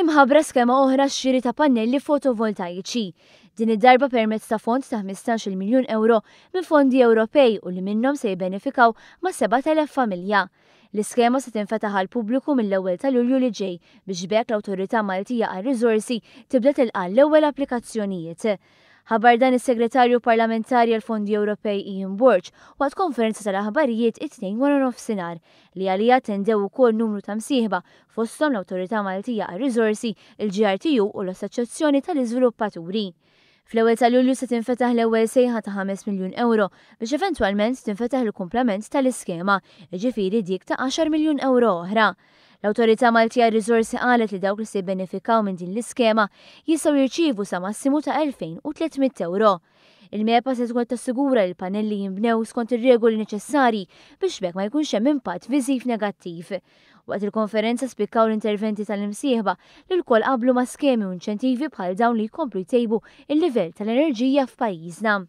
imħabra skema oħra xiri ta' pannelli fotovoltaiċi. Din id-darba permezz ta' fond ta' 15 miljun euro minn fondi Ewropej u li minnhom se jbenefikaw ma' 7000 familja. L-iskema se tinfetaħ għal pubbliku mill-ewwel ta' Lulju li ġej biex bekk l-Awtorità Maltija għar-Riżorsi tibda tilqa l-ewwel applikazzjonijiet ħabar dan is-Segretarju Parlamentari għal Fondi Ewropej Ian Borch waqt konferenza tal-aħbarijiet it-tnejn wara nofsinhar li għalija tendew ukoll numru ta' msieħba fosthom l-Awtorità Maltija għar-Riżorsi, il-GRTU u l-Assoċjazzjoni tal-Iżviluppaturi. Fl-ewwel ta' Lulju se tinfetaħ l-ewwel sejħa ta' 5 miljun euro biex eventwalment tinfetaħ il-komplement tal-iskema, jiġifieri dik ta' 10 miljun euro oħra. L-autorità Maltija Risorsi qalet li dawk li se jibbenefikaw minn din l-iskema jistgħu jirċievu sa massimu ta' 2300 euro. Il-MEPA se tkun tassigura li l-panelli jinbnew skont ir-regoli neċessari biex bekk ma jkunx hemm impatt viżiv negattiv. Waqt il-konferenza spikkaw l-interventi tal-imsieħba li l-kol qablu ma skemi u inċentivi bħal dawn li jkomplu jtejbu il-livell tal-enerġija f'pajjiżna.